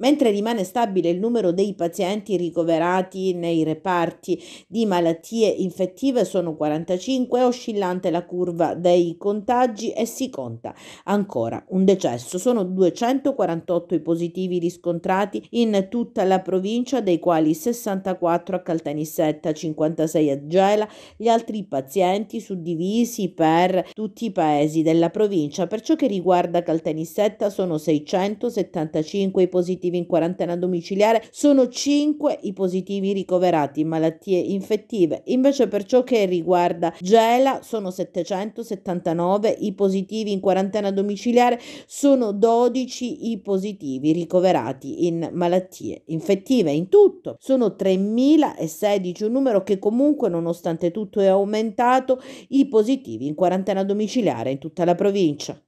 Mentre rimane stabile il numero dei pazienti ricoverati nei reparti di malattie infettive sono 45, è oscillante la curva dei contagi e si conta ancora un decesso. Sono 248 i positivi riscontrati in tutta la provincia, dei quali 64 a Caltanissetta, 56 a Gela, gli altri pazienti suddivisi per tutti i paesi della provincia. Per ciò che riguarda Caltanissetta sono 675 i positivi positivi in quarantena domiciliare, sono 5 i positivi ricoverati in malattie infettive. Invece per ciò che riguarda Gela sono 779 i positivi in quarantena domiciliare, sono 12 i positivi ricoverati in malattie infettive. In tutto sono 3016, un numero che comunque nonostante tutto è aumentato, i positivi in quarantena domiciliare in tutta la provincia.